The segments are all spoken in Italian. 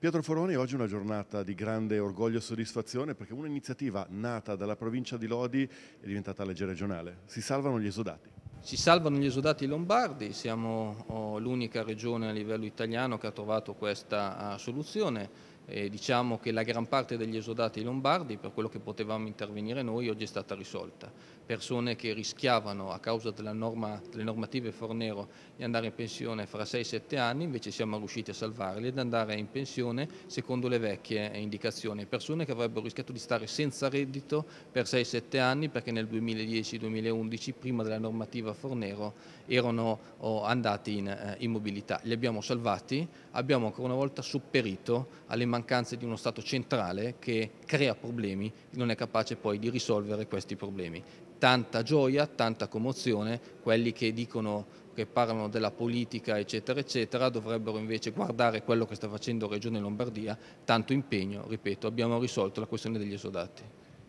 Pietro Foroni, oggi è una giornata di grande orgoglio e soddisfazione perché un'iniziativa nata dalla provincia di Lodi è diventata legge regionale. Si salvano gli esodati. Si salvano gli esodati lombardi, siamo oh, l'unica regione a livello italiano che ha trovato questa ah, soluzione eh, diciamo che la gran parte degli esodati lombardi, per quello che potevamo intervenire noi, oggi è stata risolta. Persone che rischiavano a causa norma, delle normative Fornero di andare in pensione fra 6-7 anni, invece siamo riusciti a salvarli ed andare in pensione secondo le vecchie indicazioni. Persone che avrebbero rischiato di stare senza reddito per 6-7 anni perché nel 2010-2011, prima della normativa Fornero, erano andati in, eh, in mobilità. Li abbiamo salvati, abbiamo ancora una volta sopperito alle mancanze di uno Stato centrale che crea problemi e non è capace poi di risolvere questi problemi. Tanta gioia, tanta commozione, quelli che dicono che parlano della politica eccetera eccetera dovrebbero invece guardare quello che sta facendo Regione Lombardia, tanto impegno, ripeto, abbiamo risolto la questione degli esodati.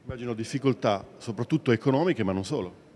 Immagino difficoltà soprattutto economiche ma non solo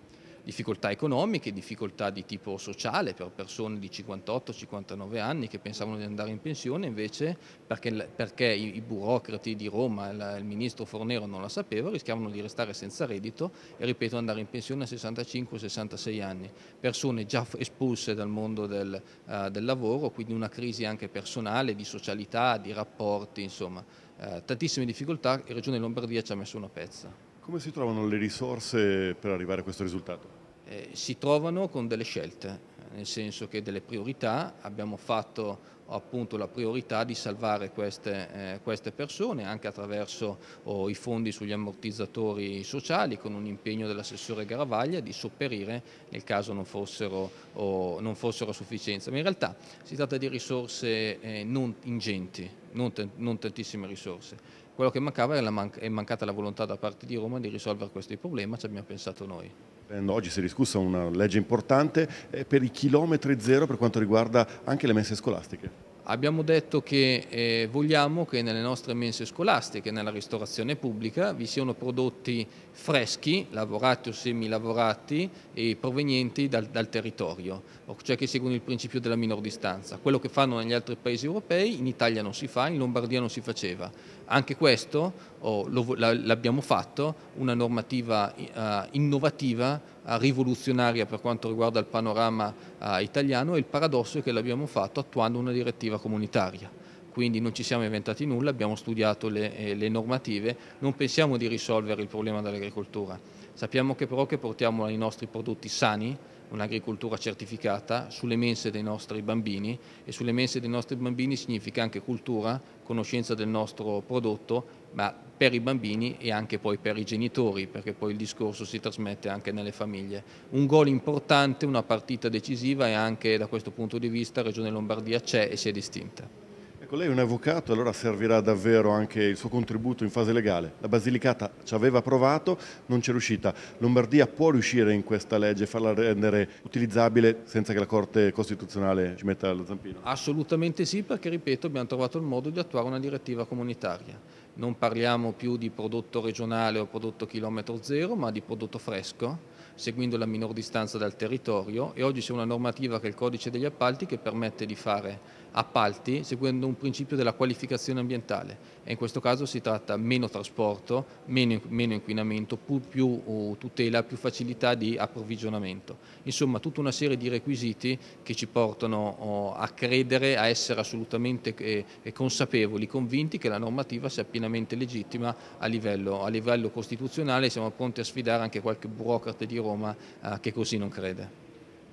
difficoltà economiche, difficoltà di tipo sociale per persone di 58-59 anni che pensavano di andare in pensione, invece perché, perché i, i, burocrati di Roma, la, il ministro Fornero non la sapeva, rischiavano di restare senza reddito e ripeto andare in pensione a 65-66 anni, persone già espulse dal mondo del, uh, del lavoro, quindi una crisi anche personale, di socialità, di rapporti, insomma. Eh, tantissime difficoltà e Regione Lombardia ci ha messo una pezza. Come si trovano le risorse per arrivare a questo risultato? Eh, si trovano con delle scelte, nel senso che delle priorità, abbiamo fatto appunto la priorità di salvare queste, eh, queste persone anche attraverso oh, i fondi sugli ammortizzatori sociali con un impegno dell'assessore Garavaglia di sopperire nel caso non fossero, oh, non fossero a sufficienza. Ma in realtà si tratta di risorse eh, non ingenti, non, non tantissime risorse quello che mancava man è mancata la volontà da parte di Roma di risolvere questo problema, ci abbiamo pensato noi. Eh, oggi si è discussa una legge importante eh, per i chilometri zero per quanto riguarda anche le messe scolastiche. Abbiamo detto che eh, vogliamo che nelle nostre mense scolastiche, nella ristorazione pubblica, vi siano prodotti freschi, lavorati o semilavorati e provenienti dal, dal territorio, cioè che seguono il principio della minor distanza. Quello che fanno negli altri paesi europei in Italia non si fa, in Lombardia non si faceva. Anche questo oh, l'abbiamo fatto, una normativa uh, innovativa, uh, rivoluzionaria per quanto riguarda il panorama uh, italiano e il paradosso è che l'abbiamo fatto attuando una direttiva normativa comunitaria. Quindi non ci siamo inventati nulla, abbiamo studiato le, eh, le normative, non pensiamo di risolvere il problema dell'agricoltura. Sappiamo che però che portiamo i nostri prodotti sani, un'agricoltura certificata sulle mense dei nostri bambini e sulle mense dei nostri bambini significa anche cultura, conoscenza del nostro prodotto ma per i bambini e anche poi per i genitori, perché poi il discorso si trasmette anche nelle famiglie. Un gol importante, una partita decisiva e anche da questo punto di vista Regione Lombardia c'è e si è distinta. Ecco, lei è un avvocato, allora servirà davvero anche il suo contributo in fase legale. La Basilicata ci aveva provato, non c'è riuscita. Lombardia può riuscire in questa legge, farla rendere utilizzabile senza che la Corte Costituzionale ci metta lo zampino? Assolutamente sì, perché ripeto abbiamo trovato il modo di attuare una direttiva comunitaria. Non parliamo più di prodotto regionale o prodotto chilometro zero, ma di prodotto fresco, seguendo la minor distanza dal territorio e oggi c'è una normativa che è il codice degli appalti che permette di fare appalti seguendo un principio della qualificazione ambientale e in questo caso si tratta meno trasporto, meno, inquinamento, più, più, tutela, più facilità di approvvigionamento. Insomma tutta una serie di requisiti che ci portano oh, a credere, a essere assolutamente eh, eh, consapevoli, convinti che la normativa sia pienamente legittima a livello, a livello costituzionale e siamo pronti a sfidare anche qualche burocrate di Roma eh, che così non crede.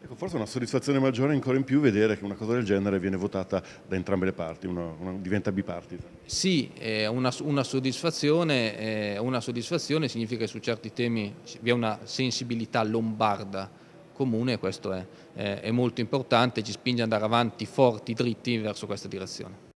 Ecco, forse una soddisfazione maggiore ancora in più vedere che una cosa del genere viene votata da entrambe le parti, una, una, diventa bipartisan. Sì, eh, una, una, soddisfazione, eh, una, soddisfazione, significa che su certi temi vi è una sensibilità lombarda comune e questo è, eh, è molto importante, ci spinge ad andare avanti forti, dritti verso questa direzione.